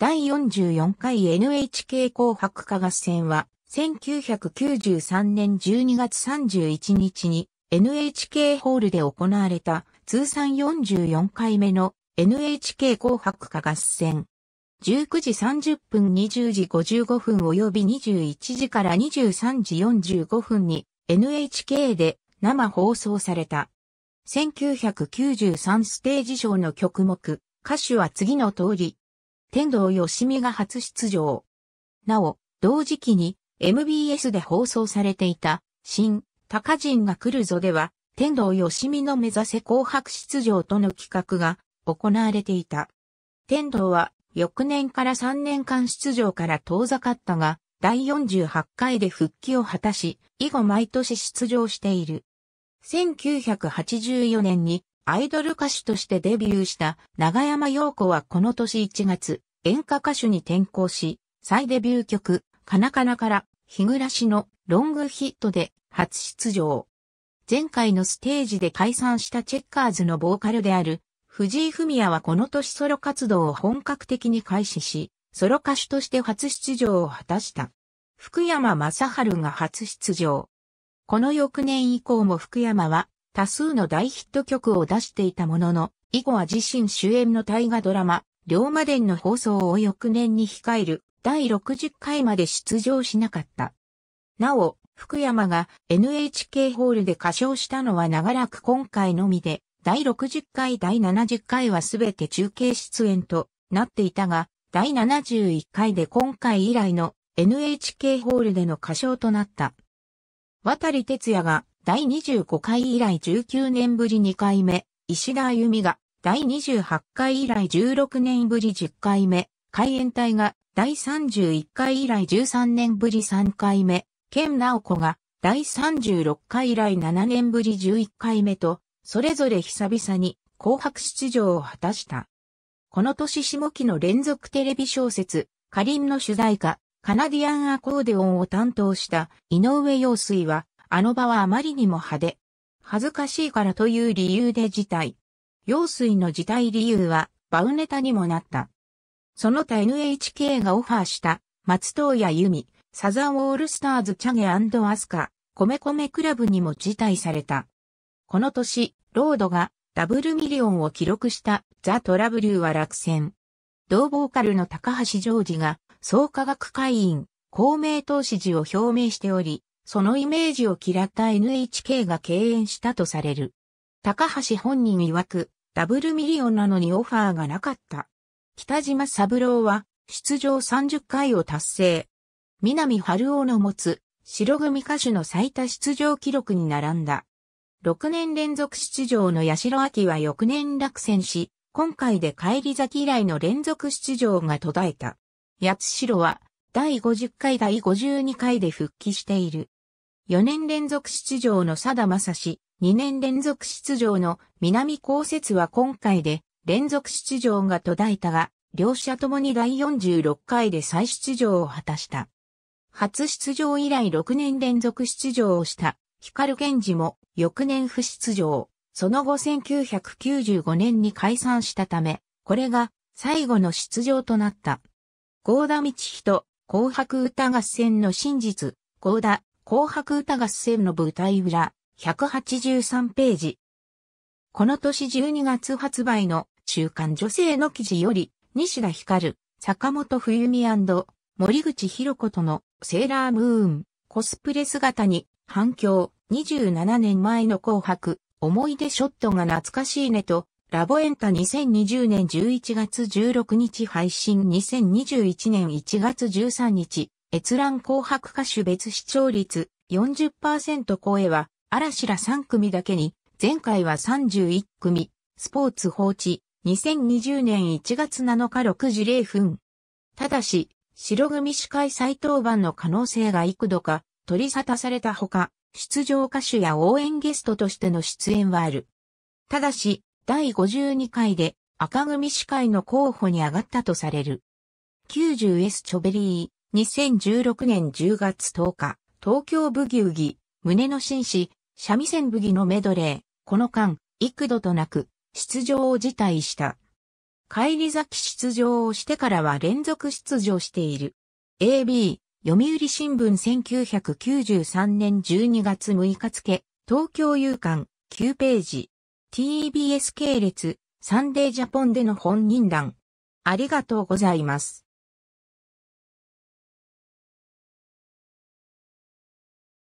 第44回 NHK 紅白歌合戦は、1993年12月31日に NHK ホールで行われた通算44回目の NHK 紅白歌合戦。19時30分20時55分及び21時から23時45分に NHK で生放送された。1993ステージショーの曲目、歌手は次の通り、天童よしみが初出場。なお、同時期に MBS で放送されていた、新、高人が来るぞでは、天童よしみの目指せ紅白出場との企画が行われていた。天童は翌年から3年間出場から遠ざかったが、第48回で復帰を果たし、以後毎年出場している。1984年にアイドル歌手としてデビューした長山陽子はこの年1月、演歌歌手に転向し、再デビュー曲、カナカナから、日暮らしのロングヒットで初出場。前回のステージで解散したチェッカーズのボーカルである藤井文也はこの年ソロ活動を本格的に開始し、ソロ歌手として初出場を果たした。福山雅治が初出場。この翌年以降も福山は多数の大ヒット曲を出していたものの、以後は自身主演の大河ドラマ、龍馬伝の放送を翌年に控える第60回まで出場しなかった。なお、福山が NHK ホールで歌唱したのは長らく今回のみで、第60回第70回はすべて中継出演となっていたが、第71回で今回以来の NHK ホールでの歌唱となった。渡哲也が第25回以来19年ぶり2回目、石田歩ゆが第28回以来16年ぶり10回目、海援隊が第31回以来13年ぶり3回目、県直子が第36回以来7年ぶり11回目と、それぞれ久々に紅白出場を果たした。この年下期の連続テレビ小説、カリンの主題歌、カナディアンアコーデオンを担当した井上陽水は、あの場はあまりにも派手。恥ずかしいからという理由で辞退。用水の辞退理由は、バウネタにもなった。その他 NHK がオファーした、松任谷由実、サザンオールスターズチャゲアスカ、米米クラブにも辞退された。この年、ロードがダブルミリオンを記録したザ・トラブルーは落選。同ボーカルの高橋ジョージが創価学会員、公明党支持を表明しており、そのイメージを嫌った NHK が敬遠したとされる。高橋本人曰く、ダブルミリオンなのにオファーがなかった。北島三郎は出場30回を達成。南春夫の持つ白組歌手の最多出場記録に並んだ。6年連続出場の八代秋は翌年落選し、今回で帰り咲き以来の連続出場が途絶えた。八代は第50回第52回で復帰している。4年連続出場の佐田正史、2年連続出場の南高節は今回で連続出場が途絶えたが、両者ともに第46回で再出場を果たした。初出場以来6年連続出場をした光源氏も翌年不出場。その後1995年に解散したため、これが最後の出場となった。合田道人、紅白歌合戦の真実、合田、紅白歌合戦の舞台裏、183ページ。この年12月発売の中間女性の記事より、西田光、坂本冬美森口博子とのセーラームーンコスプレ姿に反響27年前の紅白思い出ショットが懐かしいねとラボエンタ2020年11月16日配信2021年1月13日閲覧紅白歌手別視聴率40%超えは嵐ら3組だけに、前回は31組、スポーツ放置、2020年1月7日6時0分。ただし、白組司会再登板の可能性が幾度か取り沙汰されたほか、出場歌手や応援ゲストとしての出演はある。ただし、第52回で赤組司会の候補に上がったとされる。90S チョベリー、2016年10月10日、東京ブギウギ、胸の紳士、三味線ブギのメドレー、この間、幾度となく、出場を辞退した。帰り咲き出場をしてからは連続出場している。AB、読売新聞1993年12月6日付、東京有刊、9ページ。TBS 系列、サンデージャポンでの本人欄。ありがとうございます。